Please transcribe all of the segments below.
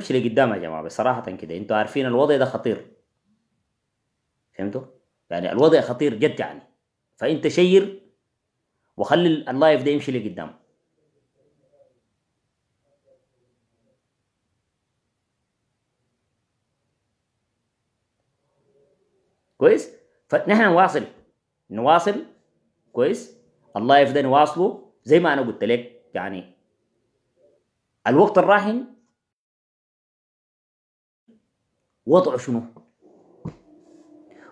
امشي لقدام يا جماعه بصراحه كده انتوا عارفين الوضع ده خطير فهمتوا يعني الوضع خطير جد يعني فانت شير وخلي اللايف ده يمشي لقدام كويس فنحن نواصل نواصل كويس اللايف ده نواصله زي ما انا قلت لك يعني الوقت الراهن وضعه شنو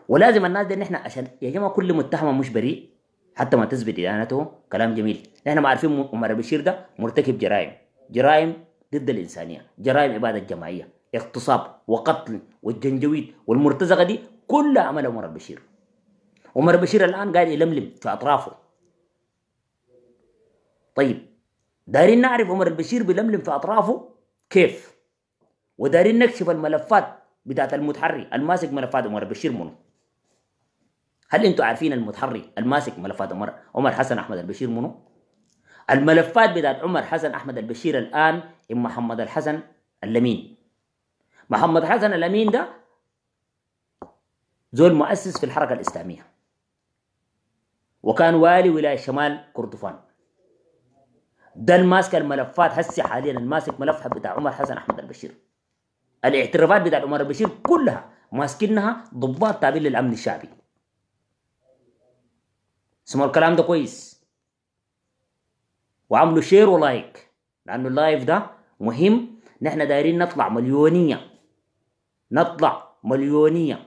ولازم الناس دي نحن عشان يا جماعه كل متهم مش بريء حتى ما تثبت ادانته كلام جميل نحن ما عارفين عمر بشير ده مرتكب جرائم جرائم ضد الانسانيه جرائم اباده جماعيه اغتصاب وقتل والجنجويد والمرتزقه دي كلها عمل عمر بشير عمر بشير الان قاعد يلملم في اطرافه طيب دارين نعرف عمر البشير بلملم في اطرافه كيف ودارين نكشف الملفات بتاعت المتحري الماسك ملفات عمر بشير منو هل انتوا عارفين المتحري الماسك ملفات عمر عمر حسن احمد البشير منو الملفات بتاعت عمر حسن احمد البشير الان ام محمد الحسن اللمين محمد حسن اللمين ده زول مؤسس في الحركه الاسلاميه وكان والي ولايه شمال كردفان ده الماسك الملفات هسه حاليا الماسك ملف بتاع عمر حسن احمد البشير الاعترافات بتاعت عمر البشير كلها ماسكينها ضباط تابعين للامن الشعبي اسمعوا الكلام ده كويس وعملوا شير ولايك لانه اللايف ده مهم نحن دايرين نطلع مليونيه نطلع مليونيه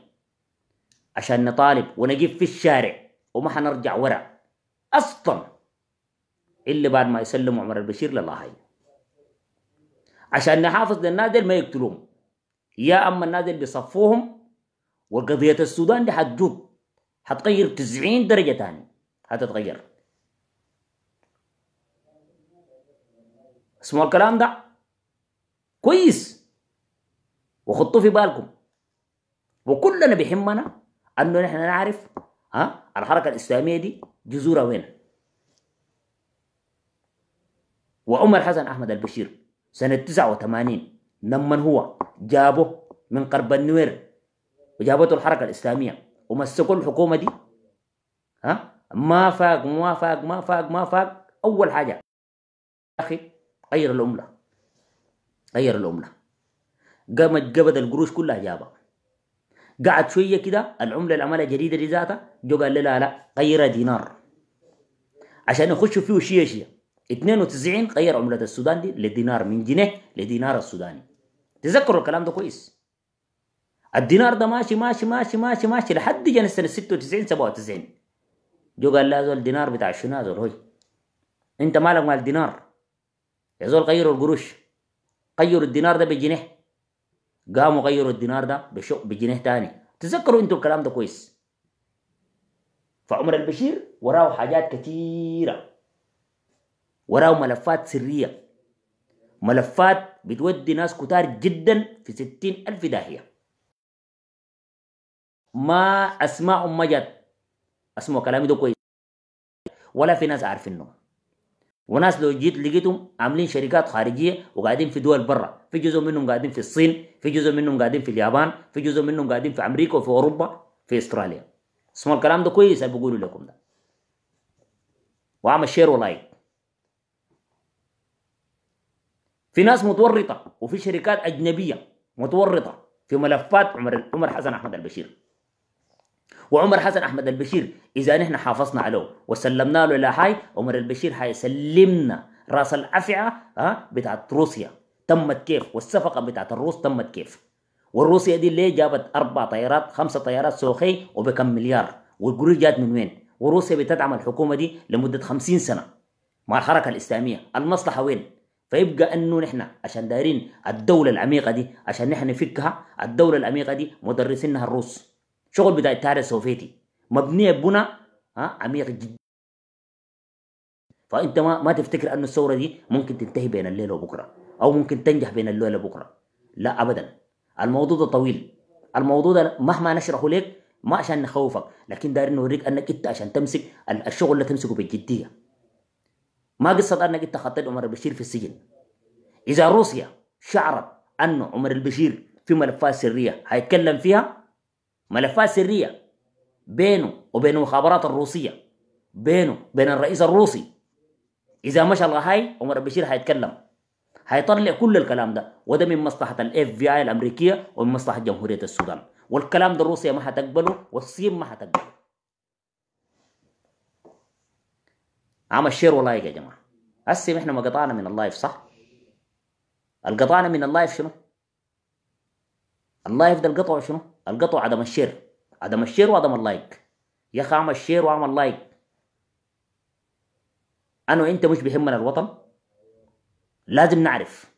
عشان نطالب ونجيب في الشارع وما حنرجع ورا اصلا الا بعد ما يسلموا عمر البشير لله عشان نحافظ للنادر ما يقتلوهم يا اما الناس اللي بيصفوهم وقضيه السودان دي حتجوب حتغير 90 درجه تاني حتتغير اسمعوا الكلام ده كويس وخطوا في بالكم وكلنا بيهمنا انه نحن نعرف ها الحركه الاسلاميه دي جذورها وين وعمر حسن احمد البشير سنه 89 لمن هو جابوا من قرب النوير وجابته الحركة الإسلامية ومسكوا الحكومة دي ها ما فاق ما فاق ما فاق ما فاق أول حاجة أخي غير العملة غير العملة قامت قبض القروش كلها جابها قعد شوية كده العملة اللي جديدة دي ذاتها جو قال لا لا غير دينار عشان يخشوا فيه شيء شيء 92 غير عملة السودان دي لدينار من جنيه لدينار السوداني تذكروا الكلام ده كويس الدينار ده ماشي ماشي ماشي ماشي ماشي لحد جن السنه 96 97 جو قال لا زول الدينار بتاع شنو زول هوي انت مالك مال الدينار يا زول غيروا القروش غيروا الدينار ده بجنيه قاموا غيروا الدينار ده بشق بجنيه تاني تذكروا انتوا الكلام ده كويس فعمر البشير وراه حاجات كثيره وراه ملفات سريه ملفات بتودي ناس كتار جدا في ستين ألف داهية ما أسماء ما جات كلامي ده كويس ولا في ناس عارفينه وناس لو جيت لقيتهم عاملين شركات خارجيه وقاعدين في دول برا في جزء منهم قاعدين في الصين في جزء منهم قاعدين في اليابان في جزء منهم قاعدين في امريكا وفي اوروبا في استراليا اسمه الكلام ده كويس اللي بقوله لكم ده وعمل شير ولايك في ناس متورطه وفي شركات اجنبيه متورطه في ملفات عمر عمر حسن احمد البشير وعمر حسن احمد البشير اذا نحن حافظنا عليه وسلمنا له الى هاي عمر البشير حيسلمنا راس الافعى ها آه، بتاعت روسيا تمت كيف والصفقه بتاعت الروس تمت كيف والروسيا دي ليه جابت اربع طيارات خمسه طيارات سوخي وبكم مليار والقروش جات من وين وروسيا بتدعم الحكومه دي لمده 50 سنه مع الحركه الاسلاميه المصلحه وين فيبقى انه نحن عشان دايرين الدوله العميقه دي عشان نحن نفكها الدوله العميقه دي مدرسينها الروس شغل بتاع التيار السوفيتي مبنيه بنى عميق جدا فانت ما ما تفتكر انه الثوره دي ممكن تنتهي بين الليل وبكره او ممكن تنجح بين الليل وبكره لا ابدا الموضوع ده طويل الموضوع ده مهما نشرحه لك ما عشان نخوفك لكن دايرين نوريك انك انت عشان تمسك الشغل اللي تمسكه بالجديه ما قصة أنك أنت خطيت عمر البشير في السجن إذا روسيا شعرت أن عمر البشير في ملفات سرية هيتكلم فيها ملفات سرية بينه وبين المخابرات الروسية بينه بين الرئيس الروسي إذا مشى الله هاي عمر البشير هيتكلم هيطلع كل الكلام ده وده من مصلحة الاف في اي الأمريكية ومن مصلحة جمهورية السودان والكلام ده روسيا ما هتقبله والصين ما هتقبله عمل شير ولايك يا جماعه هسه احنا ما قطعنا من اللايف صح القطعنا من اللايف شنو اللايف ده القطع شنو القطع عدم الشير عدم الشير وعدم اللايك يا اخي اعمل شير واعمل لايك انا وانت مش بيهمنا الوطن لازم نعرف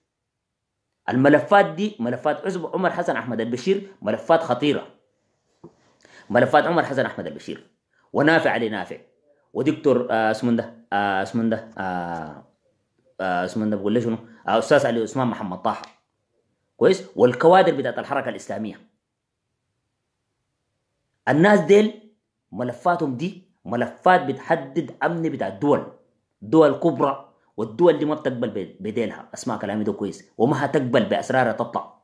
الملفات دي ملفات عمر حسن احمد البشير ملفات خطيره ملفات عمر حسن احمد البشير ونافع لنافع ودكتور آه، اسمه ده آه، اسمه ده آه، اسمه ده بقول له شنو استاذ علي عثمان محمد طه كويس والكوادر بتاعت الحركه الاسلاميه الناس ديل ملفاتهم دي ملفات بتحدد امن بتاع الدول دول كبرى والدول دي ما بتقبل بديلها اسمع كلامي ده كويس وما هتقبل باسرارها تطلع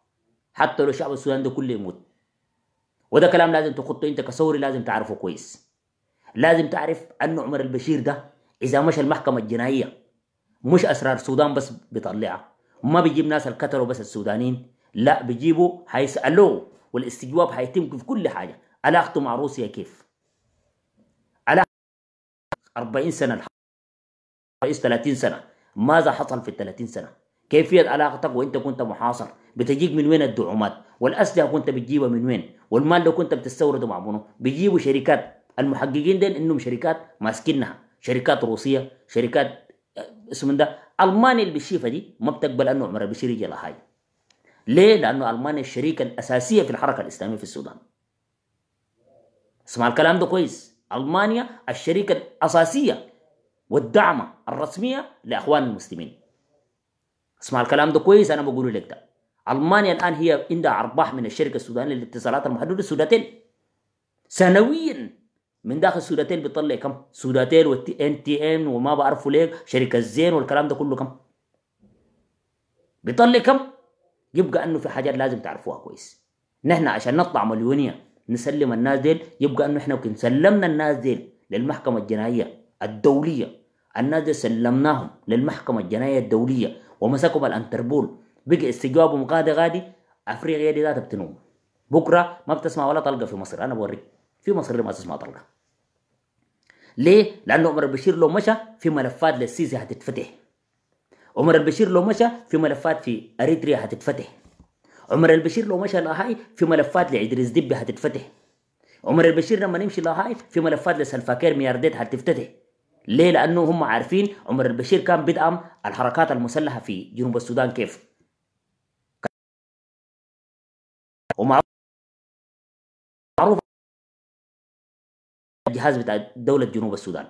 حتى لو شعب السودان ده كله يموت وده كلام لازم تخطه انت كثوري لازم تعرفه كويس لازم تعرف أن عمر البشير ده إذا مشى المحكمة الجنائية مش أسرار السودان بس بيطلعها ما بيجيب ناس الكتر بس السودانيين لا بيجيبوا هيسألوه والاستجواب هيتم في كل حاجة علاقته مع روسيا كيف على 40 سنة رئيس 30 سنة ماذا حصل في ال 30 سنة كيفية علاقتك وانت كنت محاصر بتجيك من وين الدعومات والأسلحة كنت بتجيبها من وين والمال اللي كنت بتستورده مع منو بيجيبوا شركات المحققين دين انهم شركات ماسكينها شركات روسيه شركات آه، اسم ده المانيا اللي بالشيفه دي ما بتقبل انه عمر البشير يجي لها ليه؟ لانه المانيا الشريكه الاساسيه في الحركه الاسلاميه في السودان اسمع الكلام ده كويس المانيا الشريكه الاساسيه والدعمه الرسميه لاخوان المسلمين اسمع الكلام ده كويس انا بقول لك ده المانيا الان هي عندها ارباح من الشركه السودانيه للاتصالات المحدوده السودانيه سنويا من داخل سوداتيل بيطلع كم سوداتيل ان تي ان وما بعرفه ليه شركه الزين والكلام ده كله كم بيطلع كم يبقى انه في حاجات لازم تعرفوها كويس نحن عشان نطلع مليونيه نسلم الناس ديل يبقى انه احنا يمكن سلمنا الناس ديل للمحكمه الجنائيه الدوليه الناس ديل سلمناهم للمحكمه الجنائيه الدوليه ومسكهم الانتربول بقى استجوابهم غادي غادي افريقيا دي ذاتها بتنوم بكره ما بتسمع ولا طلقه في مصر انا بوريك في مصر ليه ما تسمع طلقه ليه؟ لأنه عمر البشير لو مشى في ملفات للسيسي هتتفتح عمر البشير لو مشى في ملفات في أريتريا هتتفتح عمر البشير لو مشى لاهاي في ملفات لإدريس دبي هتتفتح عمر البشير لما نمشي لاهاي في ملفات لسلفاكير مياردات هتتفتح ليه؟ لأنه هم عارفين عمر البشير كان بيدعم الحركات المسلحة في جنوب السودان كيف ومع الجهاز بتاع دولة جنوب السودان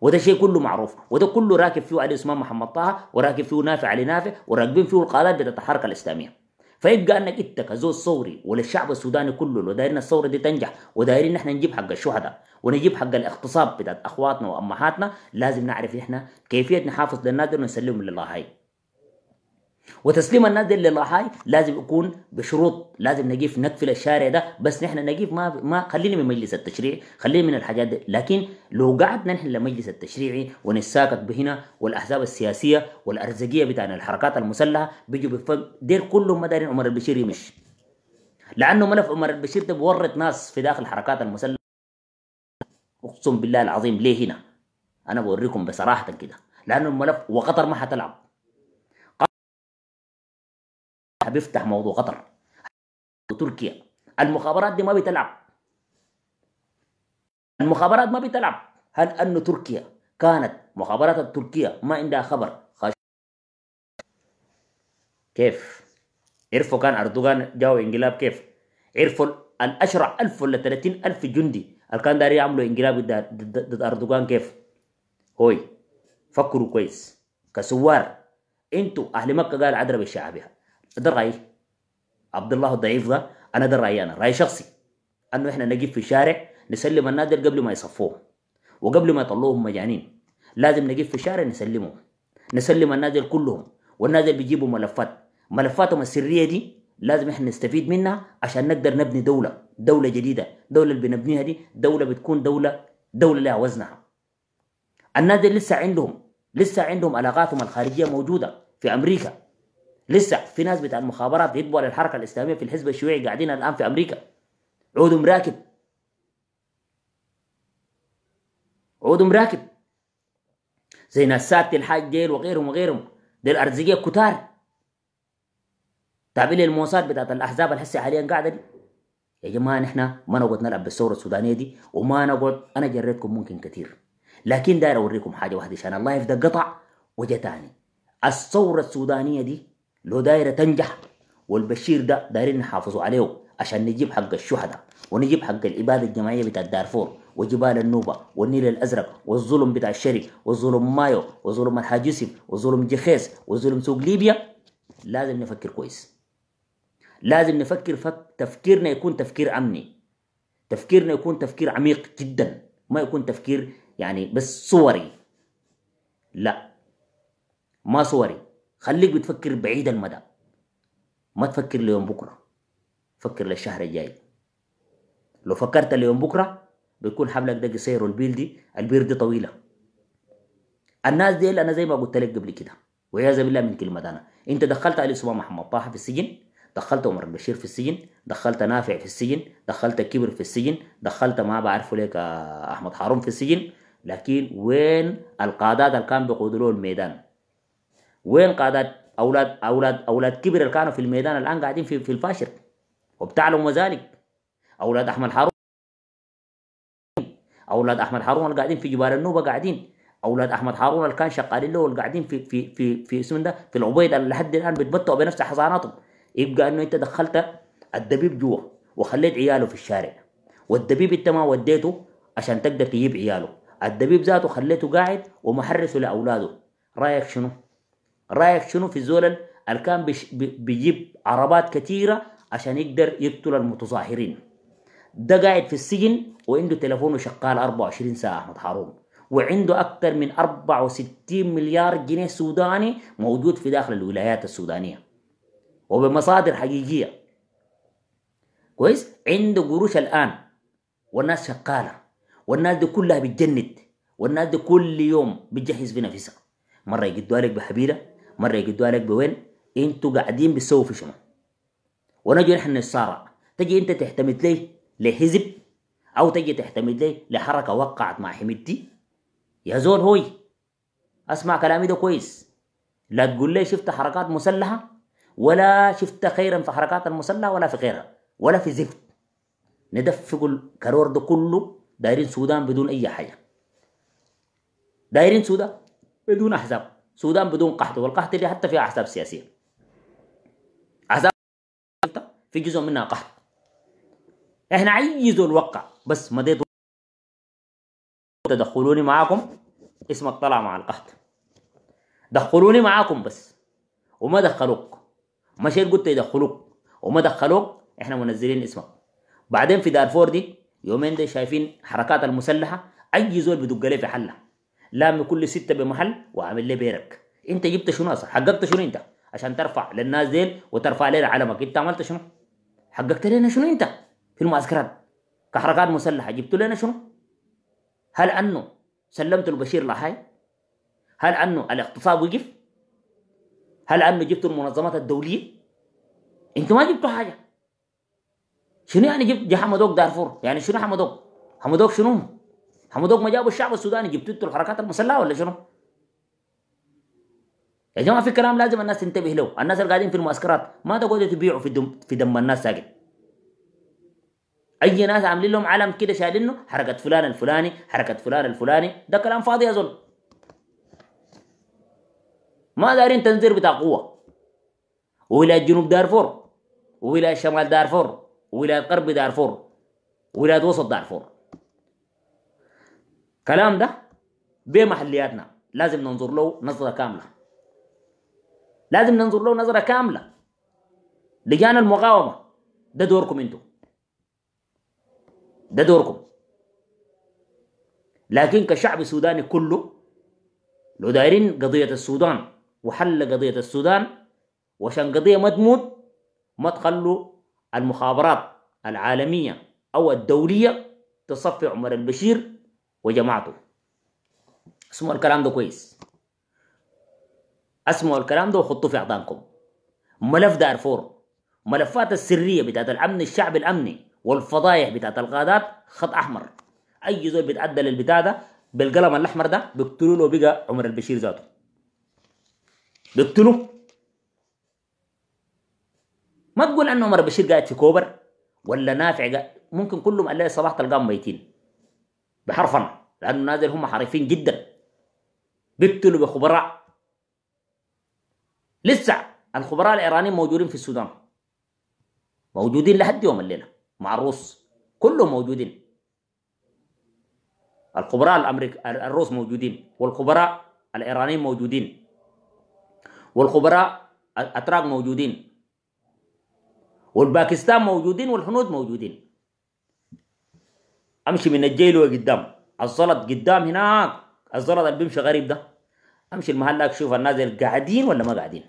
وده شيء كله معروف وده كله راكب فيه علي اسمه محمد طه وراكب فيه نافع علي نافع وراكبين فيه القالات بتاعت الحركه الاسلاميه فيبقى انك انت كزول ثوري وللشعب السوداني كله لو دايرين الثوره دي تنجح ودايرين احنا نجيب حق الشهداء ونجيب حق الاغتصاب بتاعت اخواتنا وامهاتنا لازم نعرف احنا كيفيه نحافظ للنادر ونسلمهم لله هاي وتسليم الناس دي للرحاي لازم يكون بشروط لازم نجيف نقفل الشارع ده بس نحن نجيف ما ما خلينا من مجلس التشريع خلينا من الحاجات دي لكن لو قعدنا نحن لمجلس التشريعي ونساكت بهنا والاحزاب السياسيه والارزقيه بتاعنا الحركات المسلحه بيجوا بفق دير كلهم ما دارين عمر البشير يمشي لانه ملف عمر البشير ده بورط ناس في داخل الحركات المسلحه اقسم بالله العظيم ليه هنا انا بوريكم بصراحه كده لانه الملف وقطر ما حتلعب بيفتح موضوع قطر وتركيا المخابرات دي ما بتلعب المخابرات ما بتلعب هل أن تركيا كانت مخابرات التركية ما عندها خبر خش... كيف عرفوا كان أردوغان جاو انقلاب كيف عرفوا الأشرع ألف ولا ثلاثين ألف جندي اللي كان داري يعملوا انقلاب ضد أردوغان كيف هوي فكروا كويس كسوار انتوا أهل مكة قال عدرب الشعبية ده رايي عبد الله الضعيف ده انا ده رايي انا راي شخصي انه احنا نجيب في الشارع نسلم النادر قبل ما يصفوهم وقبل ما يطلوهم مجانين لازم نجيب في الشارع نسلمهم نسلم النادر كلهم والنادر بيجيبوا ملفات ملفاتهم السريه دي لازم احنا نستفيد منها عشان نقدر نبني دولة دولة جديدة دولة اللي بنبنيها دي دولة بتكون دولة دولة لها وزنها النادر لسه عندهم لسه عندهم علاقاتهم الخارجية موجودة في أمريكا لسه في ناس بتاع المخابرات بيبقوا للحركه الاسلاميه في الحزب الشيوعي قاعدين الان في امريكا عود مراكب عود مراكب زي ناس ساتي الحاج جيل وغيرهم وغيرهم دي الارزقيه كتار تابعين الموساد بتاعت الاحزاب الحسي حاليا قاعده دي يا جماعه نحن ما نقعد نلعب بالثوره السودانيه دي وما نقعد انا جريتكم ممكن كثير لكن داير اوريكم حاجه واحده عشان الله يفدى قطع وجه ثاني الثوره السودانيه دي لو دايرة تنجح والبشير ده دايرين نحافظوا عليه عشان نجيب حق الشهداء ونجيب حق الإبادة الجماعية بتاع دارفور وجبال النوبة والنيل الأزرق والظلم بتاع الشرق والظلم مايو وظلم الحاج يوسف وظلم جخيس وظلم سوق ليبيا لازم نفكر كويس لازم نفكر تفكيرنا يكون تفكير أمني تفكيرنا يكون تفكير عميق جدا ما يكون تفكير يعني بس صوري لا ما صوري خليك بتفكر بعيد المدى ما تفكر ليوم بكرة فكر للشهر الجاي لو فكرت ليوم بكرة بيكون حبلك ده قصير والبيل دي البير دي طويلة الناس دي أنا زي ما قلت لك قبل كده وعياذ بالله من كلمة أنا أنت دخلت علي اسمه محمد طه في السجن دخلت عمر بشير في السجن دخلت نافع في السجن دخلت كبر في السجن دخلت ما بعرف لك أحمد حارون في السجن لكن وين القادات اللي كانوا بيقودوا الميدان وين قادات اولاد اولاد اولاد كبر اللي كانوا في الميدان الان قاعدين في في الفاشر وبتعلم ذلك اولاد احمد حارون اولاد احمد حارون اللي قاعدين في جبال النوبه قاعدين اولاد احمد حارون اللي كان شغالين له واللي قاعدين في في في في اسمه ده في العبيد لحد الان بيتبطوا بنفس حصاناتهم يبقى انه انت دخلت الدبيب جوا وخليت عياله في الشارع والدبيب انت ما وديته عشان تقدر تجيب عياله الدبيب ذاته خليته قاعد ومحرسه لاولاده رايك شنو؟ رايك شنو في زول اللي كان بيجيب عربات كثيره عشان يقدر يقتل المتظاهرين ده قاعد في السجن وعنده تليفونه شغال 24 ساعه احمد حاروم وعنده أكثر من 64 مليار جنيه سوداني موجود في داخل الولايات السودانية وبمصادر حقيقية كويس عنده قروش الآن والناس شغالة والناس دي كلها بتجند والناس دي كل يوم بتجهز بنفسها مرة يقدوا لك بحبيلة مره يقدوا لك بوين انتوا قاعدين بتسووا في شنو ونجي نحن نتصارع تجي انت تحتمد ليه لحزب او تجي تحتمد ليه لحركه وقعت مع حميدتي يا زول هوي اسمع كلامي ده كويس لا تقول لي شفت حركات مسلحه ولا شفت خيرا في حركات المسلحه ولا في غيرها ولا في زفت ندفق الكرور ده كله دايرين سودان بدون اي حاجه دايرين سودان بدون احزاب سودان بدون قحط والقحط اللي حتى فيها احزاب سياسيه احزاب في جزء منها قحط احنا عيزوا الوقع بس ما دي تدخلوني معاكم اسمك طلع مع القحط دخلوني معاكم بس وما دخلوك مشيت قلت يدخلوك وما دخلوك احنا منزلين اسمك بعدين في دارفور دي يومين دي شايفين حركات المسلحه اي زول بدق عليه في حله لام كل ستة بمحل وعامل لي بيرك انت جبت شنو اصلا حققت شنو انت عشان ترفع للناس ديل وترفع لنا علمك انت عملت شنو حققت لنا شنو انت في المعسكرات كحركات مسلحة جبت لنا شنو هل انه سلمت البشير لحاي هل انه الاغتصاب وقف هل انه جبت المنظمات الدولية انت ما جبتوا حاجة شنو يعني جبت حمدوك دارفور يعني شنو حمدوك حمدوك شنو حمدوك ما جابوا الشعب السوداني جبتوا انتوا الحركات المسلحه ولا شنو؟ يا جماعه في كلام لازم الناس تنتبه له، الناس اللي قاعدين في المعسكرات ما تقعدوا تبيعوا في دم في دم الناس ساكن. اي ناس عاملين لهم علم كده شايلينه حركه فلان الفلاني، حركه فلان الفلاني، ده كلام فاضي يا زول. ما دارين تنزير بتاع قوه. ولا جنوب دارفور، ولا شمال دارفور، ولا غرب دارفور، ولا وسط دارفور. كلام ده بمحلياتنا لازم ننظر له نظرة كاملة لازم ننظر له نظرة كاملة لجان المقاومة ده دوركم انتوا ده دوركم لكن كشعب سوداني كله لو دايرين قضية السودان وحل قضية السودان وشان قضية ما تموت ما تخلوا المخابرات العالمية أو الدولية تصفي عمر البشير وجماعته اسمعوا الكلام ده كويس اسمعوا الكلام ده وحطوه في اعضانكم ملف دارفور ملفات السرية بتاعت الأمن الشعبي الأمني والفضايح بتاعت القادات خط أحمر أي زول بيتعدى للبتاع ده بالقلم الأحمر ده بيقتلوا له بقى عمر البشير ذاته بيقتلوا ما تقول أن عمر البشير قاعد في كوبر ولا نافع قاعد ممكن كلهم الليل صباح تلقاهم ميتين بحرفا لانه نازل هم حريفين جدا بيقتلوا بخبراء لسه الخبراء الإيرانيين موجودين في السودان موجودين لحد يوم الليلة مع الروس كلهم موجودين الخبراء الأمريك الروس موجودين والخبراء الإيرانيين موجودين والخبراء الأتراك موجودين والباكستان موجودين والهنود موجودين امشي من الجيل وقدام الزلط قدام هناك الزلط اللي بيمشي غريب ده امشي المحل شوف الناس دي قاعدين ولا ما قاعدين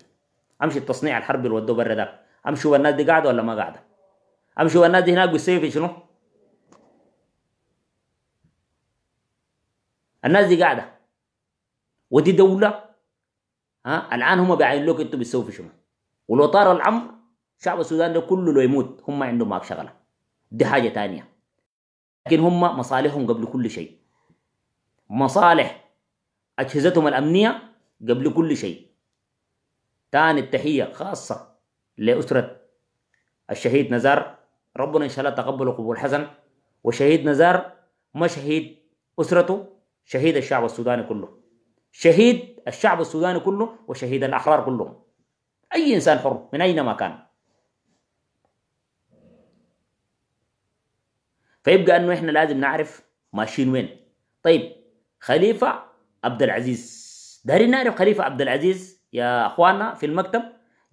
امشي التصنيع الحربي اللي ودوه برا ده امشي شوف الناس دي قاعده ولا ما قاعده امشي شوف الناس دي هناك بالسيف شنو الناس دي قاعده ودي دوله ها الان هم باعين لك انتوا بتسووا في شنو ولو طار الامر شعب السودان ده كله لو يموت هم عندهم معك شغله دي حاجه ثانيه لكن هم مصالحهم قبل كل شيء مصالح أجهزتهم الأمنية قبل كل شيء ثاني التحية خاصة لأسرة الشهيد نزار ربنا إن شاء الله تقبل قبول حسن وشهيد نزار ما شهيد أسرته شهيد الشعب السوداني كله شهيد الشعب السوداني كله وشهيد الأحرار كلهم أي إنسان حر من أينما كان فيبقى انه احنا لازم نعرف ماشيين وين طيب خليفه عبد العزيز دارين نعرف خليفه عبد العزيز يا اخواننا في المكتب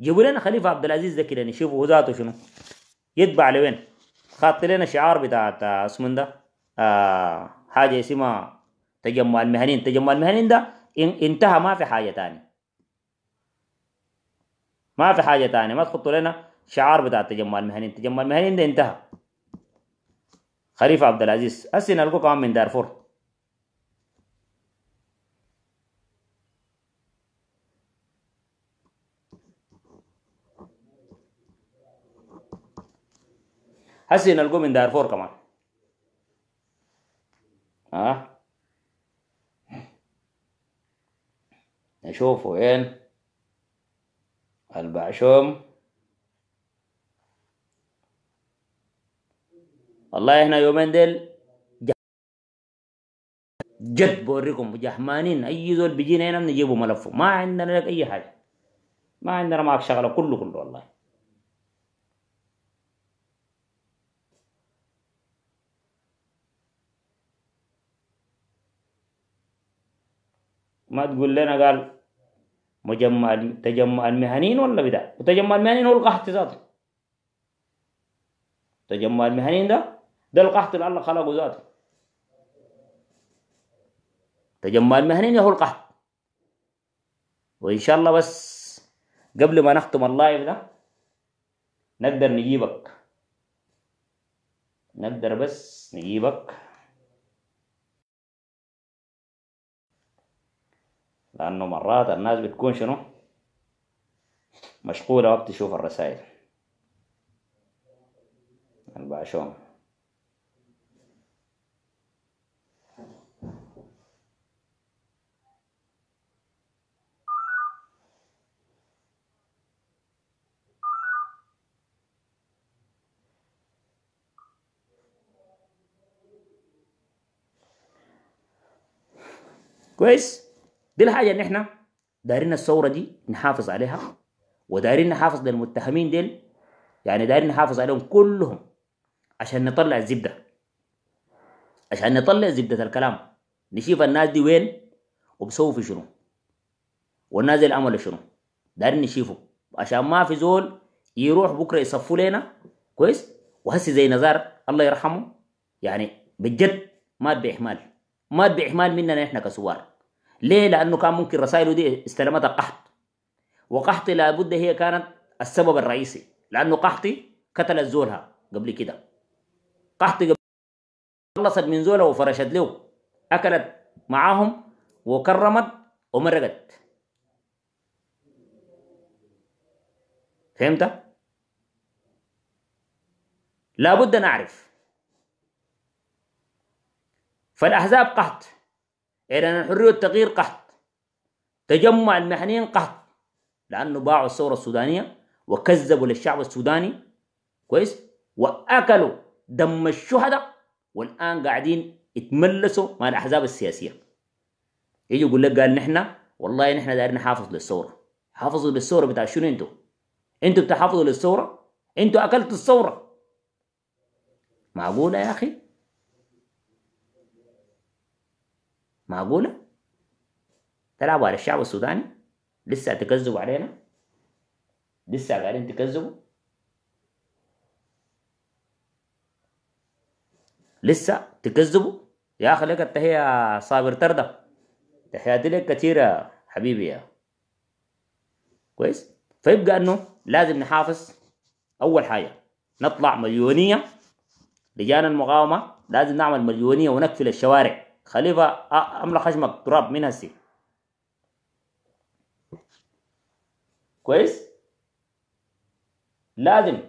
جيبوا لنا خليفه عبد العزيز ده كده نشوفه ذاته شنو يتبع لوين خاط لنا شعار بتاع اسمه ده آه حاجه اسمها تجمع المهنيين تجمع المهنيين ده انتهى ما في حاجه تاني ما في حاجه تانية ما تحطوا لنا شعار بتاع تجمع المهنيين تجمع المهنيين ده انتهى khaliif cabdilcaziis asina lagu qaba min darfur hasina lagu min darfur kaman نشوفوا وين البعشوم والله احنا يومين ديل جد بوريكم جحمانين اي زول بيجينا هنا نجيبوا ملفه ما عندنا لك اي حاجه ما عندنا معك شغله كله كله والله ما تقول لنا قال مجمع تجمع المهنيين ولا بدا وتجمع المهنيين هو القحط ذاته تجمع المهنيين ده ده القحط اللي الله خلقه ذاته تجمع المهنين هو القحط وإن شاء الله بس قبل ما نختم اللايف ده نقدر نجيبك نقدر بس نجيبك لأنه مرات الناس بتكون شنو مشغولة وقت تشوف الرسائل الباشون كويس دي الحاجه ان احنا دايرين الثوره دي نحافظ عليها ودايرين نحافظ للمتهمين ديل يعني دايرين نحافظ عليهم كلهم عشان نطلع الزبده عشان نطلع زبده الكلام نشوف الناس دي وين وبسووا في شنو والناس دي عملوا شنو دايرين نشوفه عشان ما في زول يروح بكره يصفوا لنا كويس وهسي زي نزار الله يرحمه يعني بجد ما باحمال ما باحمال مننا احنا كسوار ليه لانه كان ممكن رسائله دي استلمتها قحط وقحط لابد هي كانت السبب الرئيسي لانه قحطي قتلت زولها قبل كده قحط قبل خلصت من زولها وفرشت له اكلت معاهم وكرمت ومرقت فهمت؟ لابد نعرف فالأحزاب قحط إعلان الحرية والتغيير قحط تجمع المهنيين قحط لأنه باعوا الثورة السودانية وكذبوا للشعب السوداني كويس وأكلوا دم الشهداء والآن قاعدين يتملسوا مع الأحزاب السياسية يجي يقول لك قال نحن والله نحن دايرين نحافظ للثورة حافظوا للثورة بتاع شنو انتوا انتوا بتحافظوا للثورة انتوا أكلتوا الثورة معقولة يا أخي معقولة؟ تلعبوا على الشعب السوداني؟ لسه تكذبوا علينا؟ لسه قاعدين تكذبوا؟ لسه تكذبوا؟ يا أخي لك التحية صابر تردى تحياتي لك كثيرة حبيبي يا كويس؟ فيبقى أنه لازم نحافظ أول حاجة نطلع مليونية لجان المقاومة لازم نعمل مليونية ونقفل الشوارع خليفة آه، أملا خشمك تراب من هسي كويس لازم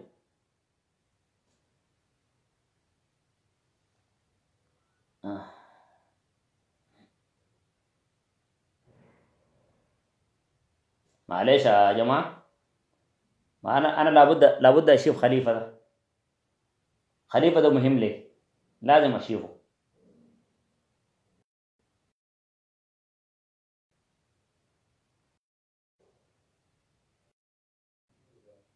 معليش معلش يا جماعة ما أنا أنا لابد لابد أشوف خليفة ده خليفة ده مهم لي لازم أشوفه